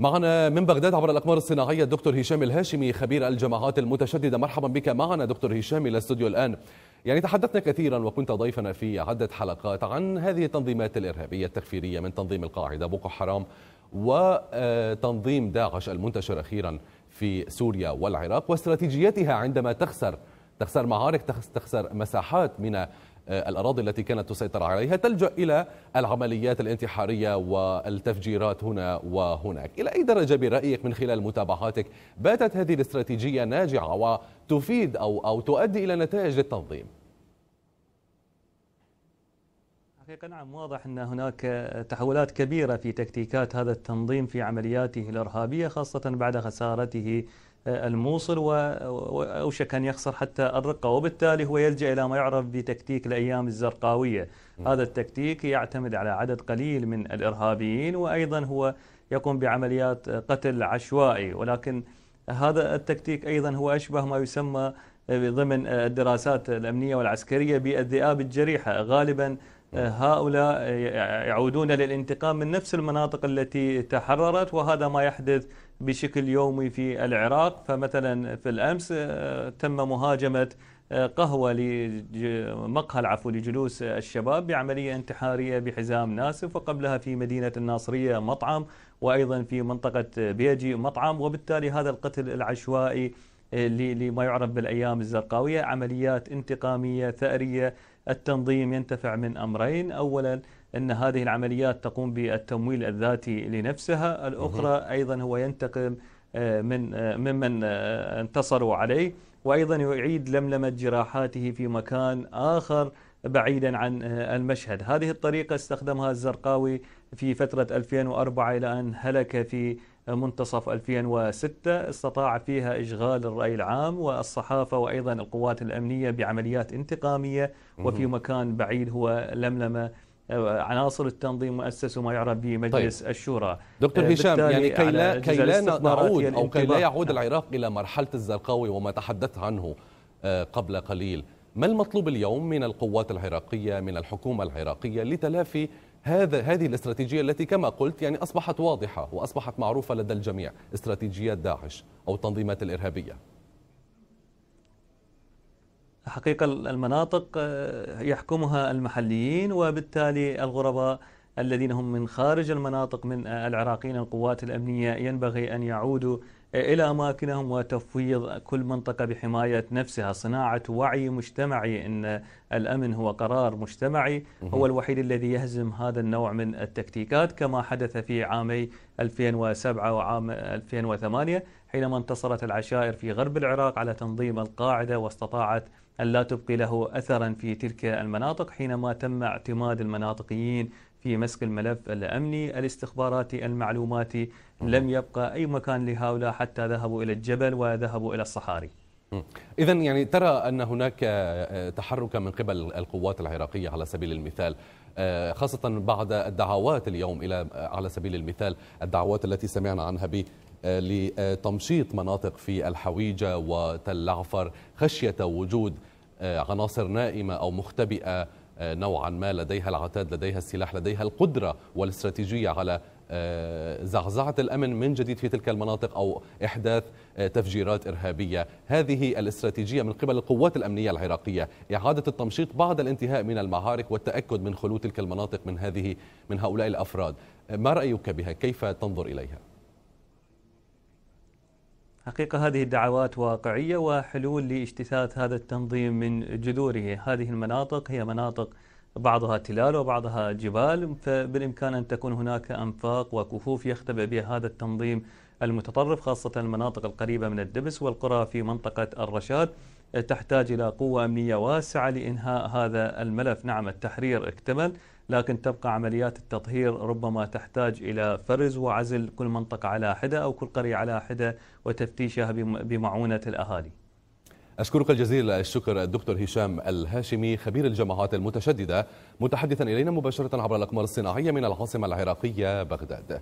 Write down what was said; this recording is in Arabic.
معنا من بغداد عبر الأقمار الصناعية الدكتور هشام الهاشمي خبير الجماعات المتشددة مرحبا بك معنا دكتور هشام إلى استوديو الآن يعني تحدثنا كثيرا وكنت ضيفنا في عدة حلقات عن هذه التنظيمات الإرهابية التكفيرية من تنظيم القاعدة بوكو حرام وتنظيم آه، داعش المنتشر أخيرا في سوريا والعراق واستراتيجيتها عندما تخسر تخسر معارك تخسر مساحات من آه، الأراضي التي كانت تسيطر عليها تلجأ إلى العمليات الانتحارية والتفجيرات هنا وهناك إلى أي درجة برأيك من خلال متابعاتك باتت هذه الاستراتيجية ناجعة وتفيد أو, أو تؤدي إلى نتائج للتنظيم حقيقة نعم واضح أن هناك تحولات كبيرة في تكتيكات هذا التنظيم في عملياته الإرهابية خاصة بعد خسارته الموصل وأوشك أن يخسر حتى الرقة وبالتالي هو يلجأ إلى ما يعرف بتكتيك الأيام الزرقاوية هذا التكتيك يعتمد على عدد قليل من الإرهابيين وأيضا هو يقوم بعمليات قتل عشوائي ولكن هذا التكتيك أيضا هو أشبه ما يسمى ضمن الدراسات الأمنية والعسكرية بالذئاب الجريحة غالبا آه، هؤلاء يعودون للانتقام من نفس المناطق التي تحررت وهذا ما يحدث بشكل يومي في العراق فمثلا في الأمس آه، تم مهاجمة آه، قهوة لمقهى العفو لجلوس الشباب بعملية انتحارية بحزام ناسف وقبلها في مدينة الناصرية مطعم وأيضا في منطقة بيجي مطعم وبالتالي هذا القتل العشوائي إيه، لما يعرف بالايام الزرقاويه عمليات انتقاميه ثاريه التنظيم ينتفع من امرين اولا ان هذه العمليات تقوم بالتمويل الذاتي لنفسها الاخرى ايضا هو ينتقم آه، من آه، ممن آه، انتصروا عليه وايضا يعيد لملمه جراحاته في مكان اخر بعيدا عن المشهد هذه الطريقه استخدمها الزرقاوي في فتره 2004 الى ان هلك في منتصف 2006 استطاع فيها إشغال الرأي العام والصحافة وأيضا القوات الأمنية بعمليات انتقامية وفي مكان بعيد هو لملمة آه، عناصر التنظيم مؤسس ما يعرف بمجلس طيب. الشورى دكتور آه، هشام يعني كي لا كي لا نعود او كي لا يعود نعم. العراق الى مرحله الزرقاوي وما تحدثت عنه آه، قبل قليل ما المطلوب اليوم من القوات العراقيه من الحكومه العراقيه لتلافي هذا هذه الاستراتيجيه التي كما قلت يعني اصبحت واضحه واصبحت معروفه لدى الجميع استراتيجيات داعش او التنظيمات الارهابيه حقيقة المناطق آه، يحكمها المحليين وبالتالي الغرباء الذين هم من خارج المناطق من آه، العراقيين القوات الأمنية ينبغي أن يعودوا إلى أماكنهم وتفويض كل منطقة بحماية نفسها صناعة وعي مجتمعي أن الأمن هو قرار مجتمعي هو الوحيد الذي يهزم هذا النوع من التكتيكات كما حدث في عامي 2007 وعام 2008 حينما انتصرت العشائر في غرب العراق على تنظيم القاعدة واستطاعت أن لا تبقي له أثرا في تلك المناطق حينما تم اعتماد المناطقيين في مسك الملف الأمني الاستخباراتي المعلوماتي لم يبقى أي مكان لهؤلاء حتى ذهبوا إلى الجبل وذهبوا إلى الصحاري إذا يعني ترى أن هناك آه، آه، تحرك من قبل القوات العراقية على سبيل المثال آه، خاصة بعد الدعوات اليوم إلى على سبيل المثال الدعوات التي سمعنا عنها ب لتمشيط مناطق في الحويجة وتل العفر خشية وجود عناصر نائمة أو مختبئة نوعا ما لديها العتاد لديها السلاح لديها القدرة والاستراتيجية على آه، زعزعة الأمن من جديد في تلك المناطق أو إحداث آه، تفجيرات إرهابية هذه الاستراتيجية من قبل القوات الأمنية العراقية إعادة التمشيط بعد الانتهاء من المعارك والتأكد من خلو تلك المناطق من هذه من هؤلاء الأفراد آه، ما رأيك بها كيف تنظر إليها؟ حقيقة هذه الدعوات واقعية وحلول لاجتثاث هذا التنظيم من جذوره هذه المناطق هي مناطق بعضها تلال وبعضها جبال فبالإمكان أن تكون هناك أنفاق وكفوف يختبئ بها هذا التنظيم المتطرف خاصة المناطق القريبة من الدبس والقرى في منطقة الرشاد تحتاج إلى قوة أمنية واسعة لإنهاء هذا الملف نعم التحرير اكتمل لكن تبقى عمليات التطهير ربما تحتاج إلى فرز وعزل كل منطقة على حدة أو كل قرية على حدة وتفتيشها بمعونة الأهالي أشكرك الجزيل الشكر الدكتور هشام الهاشمي خبير الجماعات المتشددة متحدثا إلينا مباشرة عبر الأقمار الصناعية من العاصمة العراقية بغداد